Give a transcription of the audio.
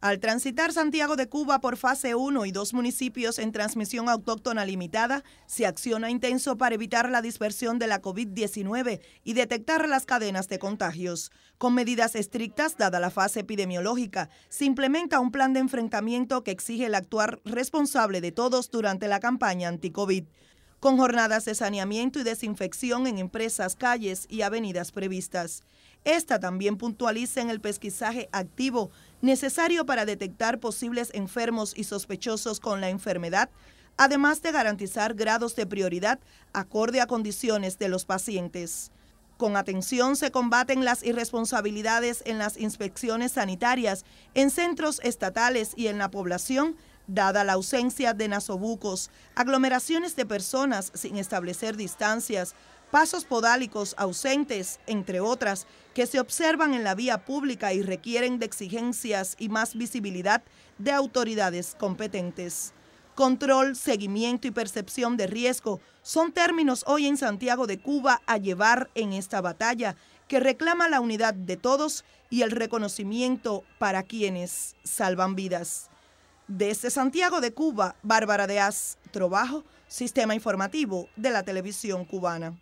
Al transitar Santiago de Cuba por fase 1 y dos municipios en transmisión autóctona limitada, se acciona intenso para evitar la dispersión de la COVID-19 y detectar las cadenas de contagios. Con medidas estrictas, dada la fase epidemiológica, se implementa un plan de enfrentamiento que exige el actuar responsable de todos durante la campaña anti-COVID con jornadas de saneamiento y desinfección en empresas, calles y avenidas previstas. Esta también puntualiza en el pesquisaje activo necesario para detectar posibles enfermos y sospechosos con la enfermedad, además de garantizar grados de prioridad acorde a condiciones de los pacientes. Con atención se combaten las irresponsabilidades en las inspecciones sanitarias, en centros estatales y en la población, Dada la ausencia de nasobucos, aglomeraciones de personas sin establecer distancias, pasos podálicos ausentes, entre otras, que se observan en la vía pública y requieren de exigencias y más visibilidad de autoridades competentes. Control, seguimiento y percepción de riesgo son términos hoy en Santiago de Cuba a llevar en esta batalla que reclama la unidad de todos y el reconocimiento para quienes salvan vidas. Desde Santiago de Cuba, Bárbara de As, Trabajo, Sistema Informativo de la Televisión Cubana.